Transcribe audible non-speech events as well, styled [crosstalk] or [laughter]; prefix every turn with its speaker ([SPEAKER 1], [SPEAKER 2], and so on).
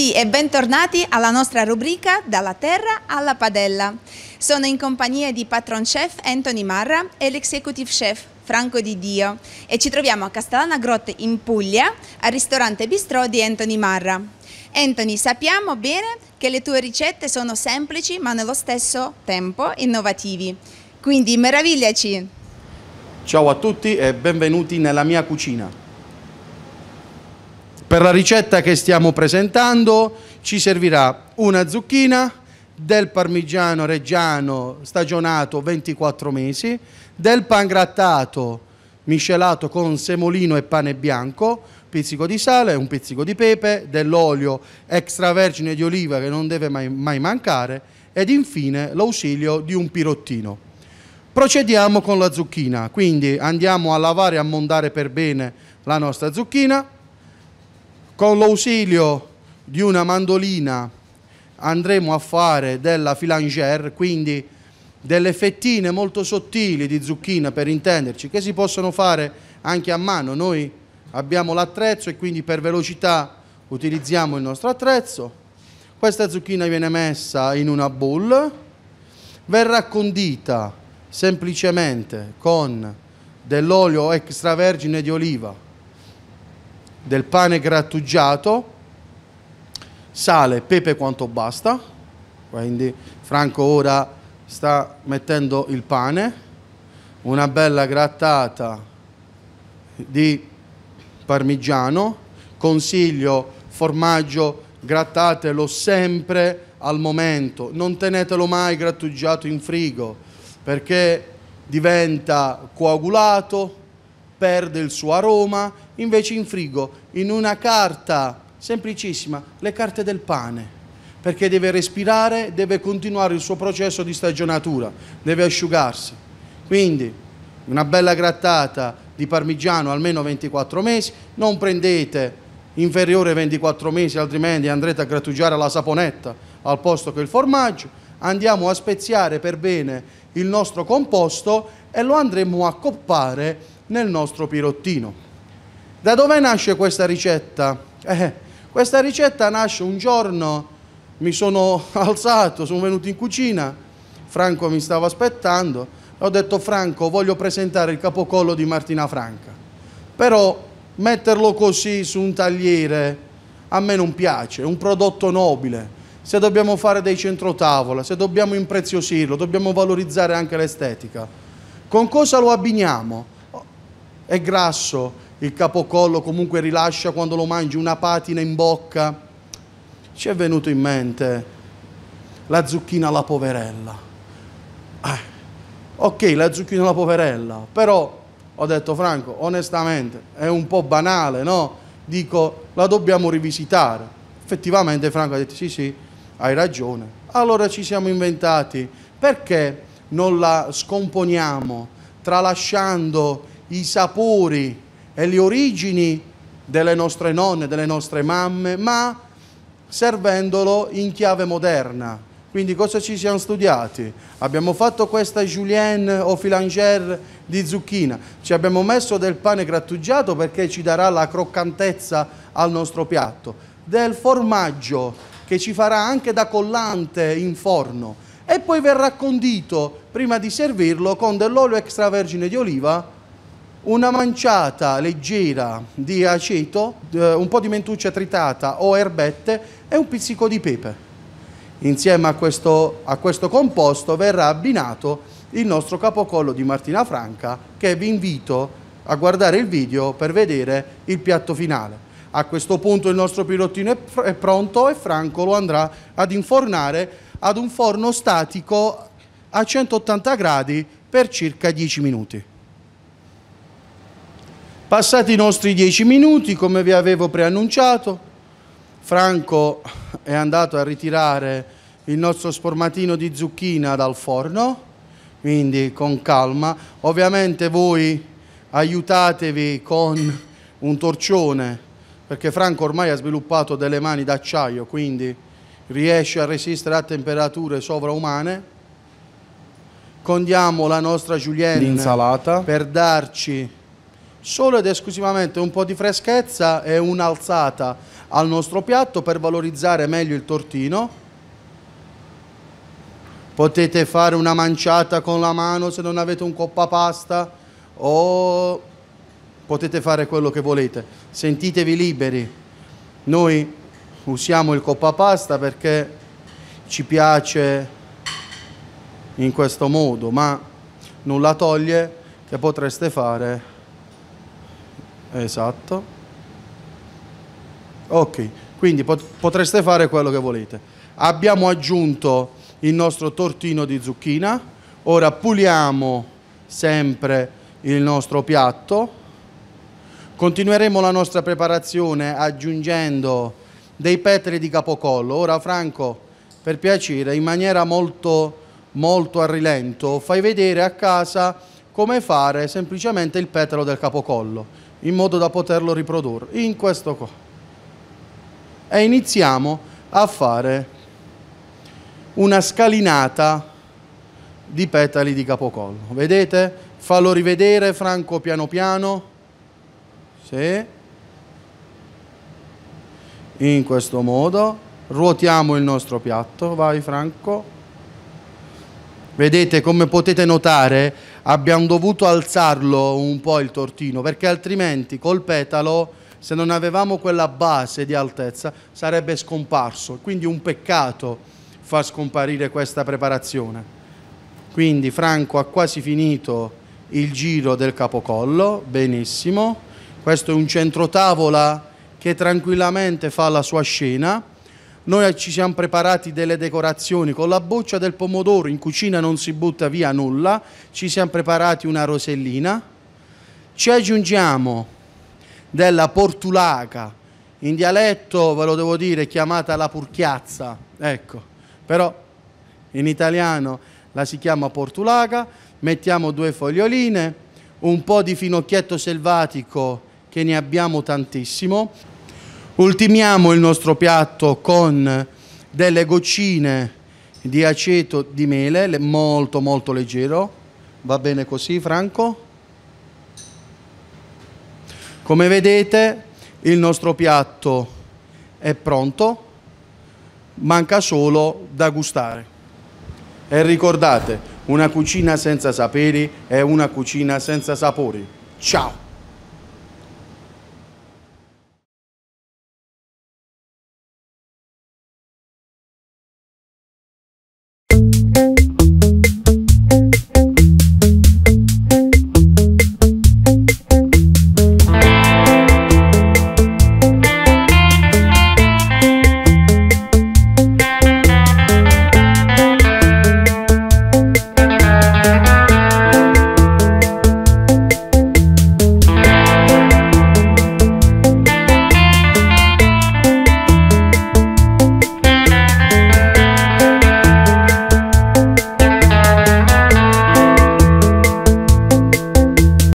[SPEAKER 1] Benvenuti e bentornati alla nostra rubrica Dalla terra alla padella. Sono in compagnia di patron chef Anthony Marra e l'executive chef Franco Di Dio e ci troviamo a Castellana Grotte in Puglia al ristorante bistrò di Anthony Marra. Anthony, sappiamo bene che le tue ricette sono semplici ma nello stesso tempo innovativi. Quindi meravigliaci! Ciao a tutti e benvenuti nella mia cucina. Per la ricetta che stiamo presentando ci servirà una zucchina, del parmigiano reggiano stagionato 24 mesi, del pan grattato miscelato con semolino e pane bianco, pizzico di sale, un pizzico di pepe, dell'olio extravergine di oliva che non deve mai, mai mancare ed infine l'ausilio di un pirottino. Procediamo con la zucchina, quindi andiamo a lavare e a mondare per bene la nostra zucchina, con l'ausilio di una mandolina andremo a fare della filangère, quindi delle fettine molto sottili di zucchina per intenderci, che si possono fare anche a mano. Noi abbiamo l'attrezzo e quindi per velocità utilizziamo il nostro attrezzo. Questa zucchina viene messa in una bowl, verrà condita semplicemente con dell'olio extravergine di oliva del pane grattugiato, sale, pepe quanto basta, quindi Franco ora sta mettendo il pane, una bella grattata di parmigiano, consiglio formaggio grattatelo sempre al momento, non tenetelo mai grattugiato in frigo perché diventa coagulato, perde il suo aroma, invece in frigo, in una carta semplicissima, le carte del pane perché deve respirare, deve continuare il suo processo di stagionatura, deve asciugarsi. Quindi una bella grattata di parmigiano almeno 24 mesi, non prendete inferiore 24 mesi, altrimenti andrete a grattugiare la saponetta al posto che il formaggio. Andiamo a speziare per bene il nostro composto e lo andremo a coppare nel nostro pirottino. Da dove nasce questa ricetta? Eh, questa ricetta nasce un giorno, mi sono [laughs] alzato, sono venuto in cucina, Franco mi stava aspettando, ho detto Franco voglio presentare il capocollo di Martina Franca, però metterlo così su un tagliere a me non piace, è un prodotto nobile, se dobbiamo fare dei centrotavola, se dobbiamo impreziosirlo, dobbiamo valorizzare anche l'estetica. Con cosa lo abbiniamo? è grasso, il capocollo comunque rilascia quando lo mangi una patina in bocca. Ci è venuto in mente la zucchina alla poverella. Eh, ok, la zucchina alla poverella, però ho detto Franco, onestamente è un po' banale, no? Dico, la dobbiamo rivisitare. Effettivamente Franco ha detto sì, sì, hai ragione. Allora ci siamo inventati, perché non la scomponiamo tralasciando i sapori e le origini delle nostre nonne, delle nostre mamme, ma servendolo in chiave moderna. Quindi cosa ci siamo studiati? Abbiamo fatto questa julienne o filanger di zucchina, ci abbiamo messo del pane grattugiato perché ci darà la croccantezza al nostro piatto, del formaggio che ci farà anche da collante in forno e poi verrà condito prima di servirlo con dell'olio extravergine di oliva una manciata leggera di aceto, eh, un po' di mentuccia tritata o erbette e un pizzico di pepe. Insieme a questo, a questo composto verrà abbinato il nostro capocollo di Martina Franca che vi invito a guardare il video per vedere il piatto finale. A questo punto il nostro pilottino è, pr è pronto e Franco lo andrà ad infornare ad un forno statico a 180 gradi per circa 10 minuti. Passati i nostri dieci minuti, come vi avevo preannunciato, Franco è andato a ritirare il nostro spormatino di zucchina dal forno, quindi con calma. Ovviamente voi aiutatevi con un torcione, perché Franco ormai ha sviluppato delle mani d'acciaio, quindi riesce a resistere a temperature sovraumane. Condiamo la nostra julienne per darci solo ed esclusivamente un po' di freschezza e un'alzata al nostro piatto per valorizzare meglio il tortino. Potete fare una manciata con la mano se non avete un coppa pasta o potete fare quello che volete. Sentitevi liberi. Noi usiamo il coppa pasta perché ci piace in questo modo, ma nulla toglie che potreste fare Esatto. Ok, quindi potreste fare quello che volete. Abbiamo aggiunto il nostro tortino di zucchina, ora puliamo sempre il nostro piatto. Continueremo la nostra preparazione aggiungendo dei petri di capocollo. Ora Franco, per piacere, in maniera molto, molto a rilento, fai vedere a casa come fare semplicemente il petalo del capocollo in modo da poterlo riprodurre in questo qua e iniziamo a fare una scalinata di petali di capocollo vedete fallo rivedere Franco piano piano sì. in questo modo ruotiamo il nostro piatto vai Franco Vedete, come potete notare, abbiamo dovuto alzarlo un po' il tortino, perché altrimenti col petalo, se non avevamo quella base di altezza, sarebbe scomparso. Quindi un peccato far scomparire questa preparazione. Quindi Franco ha quasi finito il giro del capocollo, benissimo. Questo è un centrotavola che tranquillamente fa la sua scena. Noi ci siamo preparati delle decorazioni con la boccia del pomodoro, in cucina non si butta via nulla, ci siamo preparati una rosellina, ci aggiungiamo della portulaca, in dialetto ve lo devo dire chiamata la purchiazza, ecco, però in italiano la si chiama portulaca, mettiamo due foglioline, un po' di finocchietto selvatico che ne abbiamo tantissimo, Ultimiamo il nostro piatto con delle goccine di aceto di mele, molto molto leggero. Va bene così, Franco? Come vedete, il nostro piatto è pronto, manca solo da gustare. E ricordate, una cucina senza saperi è una cucina senza sapori. Ciao!